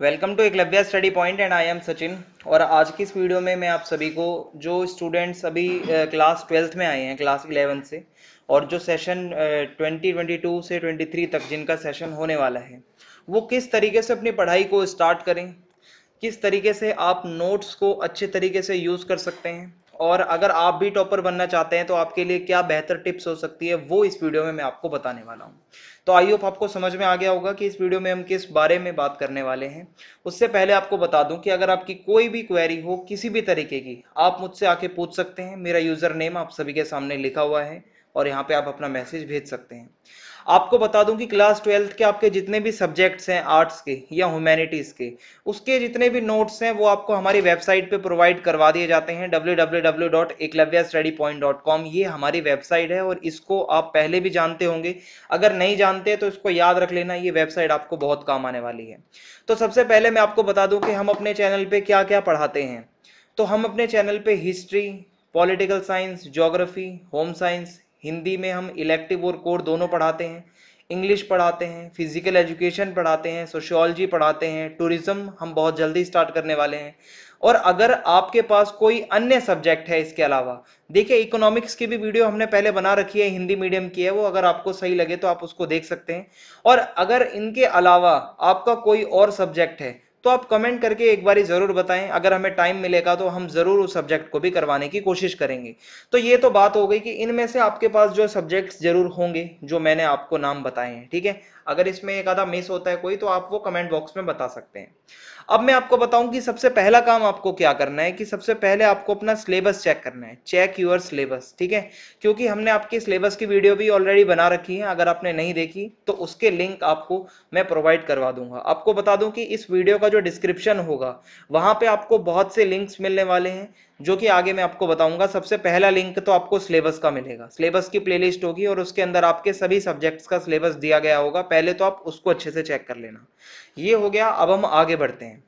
welcome to Eklavya study point and I am Sachin और आज की इस वीडियो में मैं आप सभी को जो स्टूडेंट्स अभी क्लास ट्वेल्थ में आए हैं क्लास इलेवन से और जो सेशन ट्वेंटी ट्वेंटी टू से ट्वेंटी थ्री तक जिनका सेशन होने वाला है वो किस तरीके से अपनी पढ़ाई को स्टार्ट करें किस तरीके से आप नोट्स को अच्छे तरीके से यूज़ कर सकते हैं और अगर आप भी टॉपर बनना चाहते हैं तो आपके लिए क्या बेहतर टिप्स हो सकती है वो इस वीडियो में मैं आपको बताने वाला हूँ तो आई होप आपको समझ में आ गया होगा कि इस वीडियो में हम किस बारे में बात करने वाले हैं उससे पहले आपको बता दूं कि अगर आपकी कोई भी क्वेरी हो किसी भी तरीके की आप मुझसे आके पूछ सकते हैं मेरा यूज़र नेम आप सभी के सामने लिखा हुआ है और यहाँ पे आप अपना मैसेज भेज सकते हैं आपको बता दूं कि क्लास ट्वेल्थ के आपके जितने भी सब्जेक्ट्स हैं आर्ट्स के या ह्यूमैनिटीज़ के उसके जितने भी नोट्स हैं वो आपको हमारी वेबसाइट पे प्रोवाइड करवा दिए जाते हैं डब्ल्यू ये हमारी वेबसाइट है और इसको आप पहले भी जानते होंगे अगर नहीं जानते तो इसको याद रख लेना ये वेबसाइट आपको बहुत काम आने वाली है तो सबसे पहले मैं आपको बता दूँ कि हम अपने चैनल पर क्या क्या पढ़ाते हैं तो हम अपने चैनल पर history political science geography home science Hindi में हम इलेक्टिव और कोर दोनों पढ़ाते हैं इंग्लिश पढ़ाते हैं फिजिकल एजुकेशन पढ़ाते हैं सोशियोलॉजी पढ़ाते हैं टूरिज्म हम बहुत जल्दी स्टार्ट करने वाले हैं और अगर आपके पास कोई अन्य सब्जेक्ट है इसके अलावा देखिए इकोनॉमिक्स की भी वीडियो हमने पहले बना रखी है हिंदी मीडियम की है वो अगर आपको सही लगे तो आप उसको देख सकते हैं और अगर इनके अलावा आपका कोई और सब्जेक्ट है तो आप कमेंट करके एक बार ज़रूर बताएं अगर हमें टाइम मिलेगा तो हम ज़रूर उस सब्जेक्ट को भी करवाने की कोशिश करेंगे तो ये तो बात हो गई कि इनमें से आपके पास जो सब्जेक्ट्स ज़रूर होंगे जो मैंने आपको नाम बताए हैं ठीक है अगर इसमें एक आधा मिस होता है कोई तो आप वो कमेंट बॉक्स में बता सकते हैं अब मैं आपको बताऊं कि सबसे पहला काम आपको क्या करना है कि सबसे पहले आपको अपना सिलेबस चेक करना है चेक यूर सिलेबस ठीक है क्योंकि हमने आपकी सिलेबस की वीडियो भी ऑलरेडी बना रखी है अगर आपने नहीं देखी तो उसके लिंक आपको मैं प्रोवाइड करवा दूंगा आपको बता दूं कि इस वीडियो का जो डिस्क्रिप्शन होगा वहां पे आपको बहुत से लिंक्स मिलने वाले हैं जो कि आगे मैं आपको बताऊंगा सबसे पहला लिंक तो आपको सिलेबस का मिलेगा सिलेबस की प्लेलिस्ट होगी और उसके अंदर आपके सभी सब्जेक्ट्स का सिलेबस दिया गया होगा पहले तो आप उसको अच्छे से चेक कर लेना ये हो गया अब हम आगे बढ़ते हैं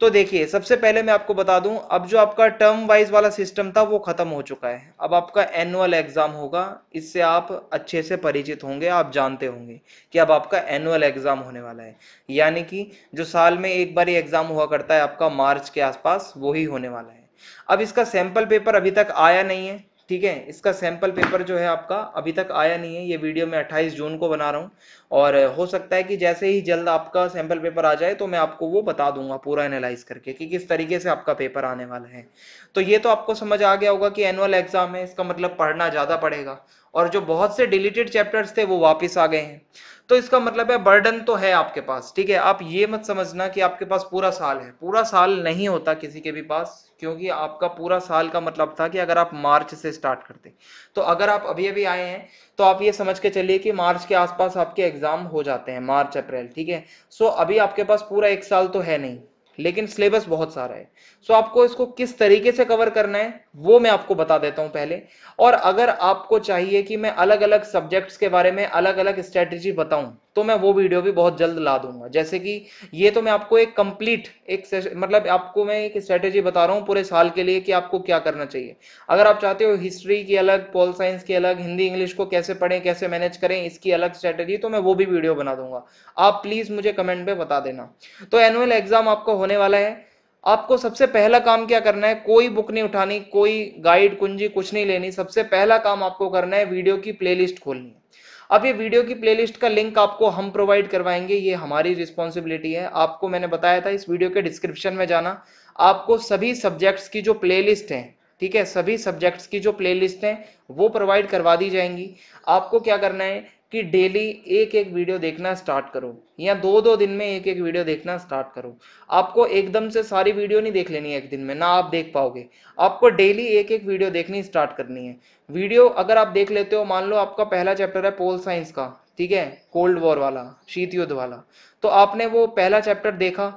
तो देखिए सबसे पहले मैं आपको बता दूं अब जो आपका टर्म वाइज वाला सिस्टम था वो खत्म हो चुका है अब आपका एनुअल एग्जाम होगा इससे आप अच्छे से परिचित होंगे आप जानते होंगे कि अब आपका एनुअल एग्जाम होने वाला है यानी कि जो साल में एक बार एग्जाम हुआ करता है आपका मार्च के आसपास वही होने वाला है अब इसका सैंपल पेपर अभी तक आया नहीं है ठीक है इसका सैंपल पेपर जो है आपका अभी तक आया नहीं है ये वीडियो मैं 28 जून को बना रहा हूँ और हो सकता है कि जैसे ही जल्द आपका सैंपल पेपर आ जाए तो मैं आपको वो बता दूंगा पूरा एनालाइज करके कि किस तरीके से आपका पेपर आने वाला है तो ये तो आपको समझ आ गया होगा कि एनुअल एग्जाम है इसका मतलब पढ़ना ज़्यादा पड़ेगा और जो बहुत से डिलीटेड चैप्टर्स थे वो वापिस आ गए हैं तो इसका मतलब है बर्डन तो है आपके पास ठीक है आप ये मत समझना कि आपके पास पूरा साल है पूरा साल नहीं होता किसी के भी पास क्योंकि आपका पूरा साल का मतलब था कि अगर आप मार्च से स्टार्ट करते तो अगर आप अभी अभी आए हैं तो आप ये समझ के चलिए कि मार्च के आसपास आपके एग्जाम एग्जाम हो जाते हैं मार्च अप्रैल ठीक है सो अभी आपके पास पूरा एक साल तो है नहीं लेकिन सिलेबस बहुत सारा है सो आपको इसको किस तरीके से कवर करना है वो मैं आपको बता देता हूं पहले और अगर आपको चाहिए कि मैं अलग अलग सब्जेक्ट्स के बारे में अलग अलग स्ट्रेटेजी बताऊं तो मैं वो वीडियो भी बहुत जल्द ला दूंगा जैसे कि ये तो मैं आपको एक कंप्लीट एक मतलब आपको मैं एक स्ट्रेटेजी बता रहा हूँ पूरे साल के लिए कि आपको क्या करना चाहिए अगर आप चाहते हो हिस्ट्री की अलग पॉल साइंस की अलग हिंदी इंग्लिश को कैसे पढ़ें कैसे मैनेज करें इसकी अलग स्ट्रेटेजी तो मैं वो भी वीडियो बना दूंगा आप प्लीज मुझे कमेंट में बता देना तो एनुअल एग्जाम आपका होने वाला है आपको सबसे पहला काम क्या करना है कोई बुक नहीं उठानी कोई गाइड कुंजी कुछ नहीं लेनी सबसे पहला काम आपको करना है वीडियो की प्लेलिस्ट खोलनी अब ये वीडियो की प्लेलिस्ट का लिंक आपको हम प्रोवाइड करवाएंगे ये हमारी रिस्पॉन्सिबिलिटी है आपको मैंने बताया था इस वीडियो के डिस्क्रिप्शन में जाना आपको सभी सब्जेक्ट्स की जो लिस्ट है ठीक है सभी सब्जेक्ट्स की जो प्लेलिस्ट हैं वो प्रोवाइड करवा दी जाएंगी आपको क्या करना है कि डेली एक एक वीडियो देखना स्टार्ट करो या दो दो दिन में एक एक वीडियो देखना स्टार्ट करो आपको एकदम से सारी वीडियो नहीं देख लेनी है एक दिन में ना आप देख पाओगे आपको डेली एक एक वीडियो देखनी स्टार्ट करनी है वीडियो अगर आप देख लेते हो मान लो आपका पहला चैप्टर है पोल साइंस का ठीक है कोल्ड वॉर वाला शीत युद्ध वाला तो आपने वो पहला चैप्टर देखा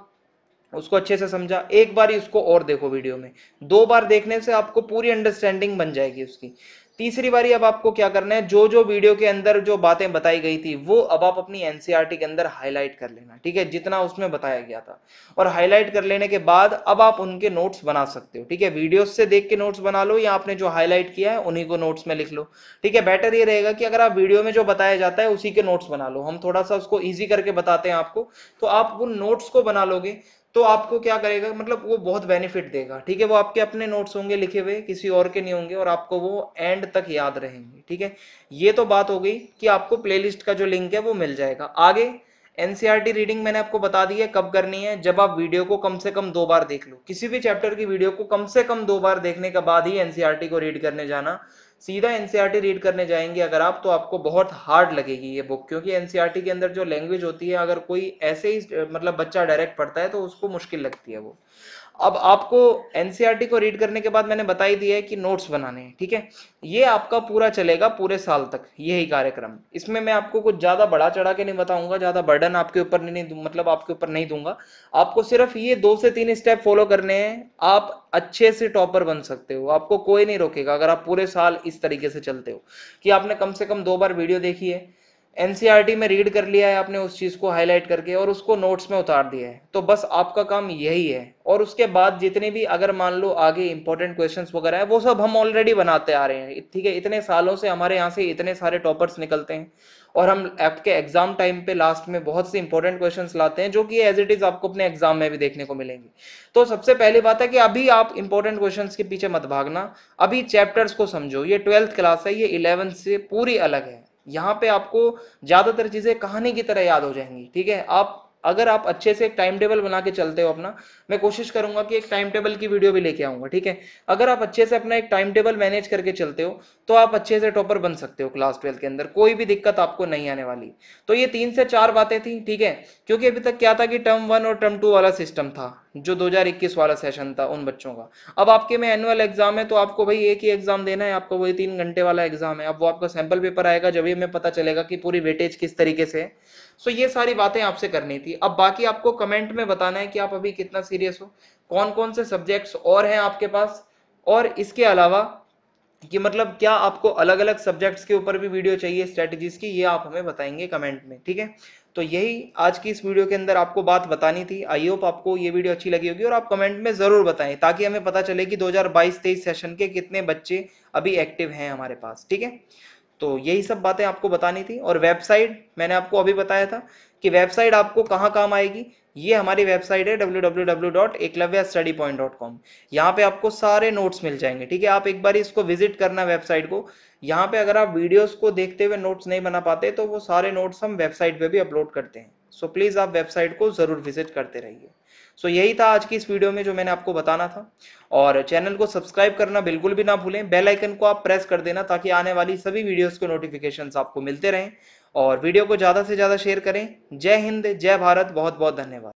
उसको अच्छे से समझा एक बार ही उसको और देखो वीडियो में दो बार देखने से आपको पूरी अंडरस्टैंडिंग बन जाएगी उसकी तीसरी बारी अब आपको क्या करना है जो जो वीडियो के अंदर जो बातें बताई गई थी वो अब आप अपनी एनसीईआरटी e के अंदर हाईलाइट कर लेना ठीक है जितना उसमें बताया गया था और हाईलाइट कर लेने के बाद अब आप उनके नोट्स बना सकते हो ठीक है वीडियो से देख के नोट्स बना लो या आपने जो हाईलाइट किया है उन्हीं को नोट्स में लिख लो ठीक है बेटर ये रहेगा कि अगर आप वीडियो में जो बताया जाता है उसी के नोट्स बना लो हम थोड़ा सा उसको ईजी करके बताते हैं आपको तो आप उन नोट्स को बना लोगे तो आपको क्या करेगा मतलब वो बहुत बेनिफिट देगा ठीक है वो आपके अपने नोट्स होंगे लिखे हुए किसी और के नहीं होंगे और आपको वो एंड तक याद रहेंगे ठीक है ये तो बात हो गई कि आपको प्लेलिस्ट का जो लिंक है वो मिल जाएगा आगे एनसीईआरटी रीडिंग e मैंने आपको बता दी है कब करनी है जब आप वीडियो को कम से कम दो बार देख लो किसी भी चैप्टर की वीडियो को कम से कम दो बार देखने के बाद ही एनसीआरटी e को रीड करने जाना सीधा एनसीईआरटी रीड e करने जाएंगे अगर आप तो आपको बहुत हार्ड लगेगी ये बुक क्योंकि एनसीईआरटी e के अंदर जो लैंग्वेज होती है अगर कोई ऐसे ही मतलब बच्चा डायरेक्ट पढ़ता है तो उसको मुश्किल लगती है वो अब आपको एनसीईआरटी e को रीड करने के बाद मैंने बताई दिया है कि नोट्स बनाने हैं ठीक है ये आपका पूरा चलेगा पूरे साल तक यही कार्यक्रम इसमें मैं आपको कुछ ज्यादा बड़ा चढ़ा के नहीं बताऊंगा ज्यादा बर्डन आपके ऊपर नहीं मतलब आपके ऊपर नहीं दूंगा आपको सिर्फ ये दो से तीन स्टेप फॉलो करने हैं आप अच्छे से टॉपर बन सकते हो आपको कोई नहीं रोकेगा अगर आप पूरे साल इस तरीके से चलते हो कि आपने कम से कम दो बार वीडियो देखी है एनसीईआरटी e में रीड कर लिया है आपने उस चीज को हाईलाइट करके और उसको नोट्स में उतार दिया है तो बस आपका काम यही है और उसके बाद जितने भी अगर मान लो आगे इंपॉर्टेंट क्वेश्चन वगैरह है वो सब हम ऑलरेडी बनाते आ रहे हैं ठीक है इतने सालों से हमारे यहाँ से इतने सारे टॉपर्स निकलते हैं और हम आपके एग्जाम टाइम पे लास्ट में बहुत से इंपॉर्टेंट क्वेश्चन लाते हैं जो कि एज इट इज आपको अपने एग्जाम में भी देखने को मिलेंगे तो सबसे पहली बात है कि अभी आप इंपॉर्टेंट क्वेश्चन के पीछे मत भागना अभी चैप्टर्स को समझो ये ट्वेल्थ क्लास है ये इलेवंथ से पूरी अलग है यहाँ पे आपको ज्यादातर चीजें कहानी की तरह याद हो जाएंगी ठीक है आप अगर आप अच्छे से एक टाइम टेबल बना के चलते हो अपना मैं कोशिश करूंगा कि एक टाइम टेबल की वीडियो भी लेके आऊंगा ठीक है अगर आप अच्छे से अपना एक टाइम टेबल मैनेज करके चलते हो तो आप अच्छे से टॉपर बन सकते हो क्लास ट्वेल्थ के अंदर कोई भी दिक्कत आपको नहीं आने वाली तो ये तीन से चार बातें थी ठीक है क्योंकि अभी तक क्या था कि टर्म वन और टर्म टू वाला सिस्टम था जो 2021 वाला सेशन था उन बच्चों का अब आपके में एनुअल एग्जाम है तो आपको भाई एक ही एग्जाम देना है आपको वही तीन घंटे वाला एग्जाम है अब वो आपका सैंपल पेपर आएगा जब हमें पता चलेगा कि पूरी वेटेज किस तरीके से है सो ये सारी बातें आपसे करनी थी अब बाकी आपको कमेंट में बताना है कि आप अभी कितना सीरियस हो कौन कौन से सब्जेक्ट्स और हैं आपके पास और इसके अलावा कि मतलब क्या आपको अलग अलग सब्जेक्ट्स के ऊपर भी वीडियो चाहिए स्ट्रेटजीज की ये आप हमें बताएंगे कमेंट में ठीक है तो यही आज की इस वीडियो के अंदर आपको बात बतानी थी आई होप आपको ये वीडियो अच्छी लगी होगी और आप कमेंट में ज़रूर बताएं ताकि हमें पता चले कि 2022-23 सेशन के कितने बच्चे अभी एक्टिव हैं हमारे पास ठीक है तो यही सब बातें आपको बतानी थी और वेबसाइट मैंने आपको अभी बताया था कि वेबसाइट आपको कहाँ काम आएगी ये हमारी वेबसाइट है www.eklavyastudypoint.com यहाँ पे आपको सारे नोट्स मिल जाएंगे ठीक है आप एक बार इसको विजिट करना वेबसाइट को यहाँ पे अगर आप वीडियोस को देखते हुए नोट्स नहीं बना पाते तो वो सारे नोट्स हम वेबसाइट पे भी अपलोड करते हैं सो so, प्लीज़ आप वेबसाइट को ज़रूर विजिट करते रहिए सो so, यही था आज की इस वीडियो में जो मैंने आपको बताना था और चैनल को सब्सक्राइब करना बिल्कुल भी ना भूलें बेल आइकन को आप प्रेस कर देना ताकि आने वाली सभी वीडियोस के नोटिफिकेशंस आपको मिलते रहें और वीडियो को ज़्यादा से ज़्यादा शेयर करें जय हिंद जय भारत बहुत बहुत धन्यवाद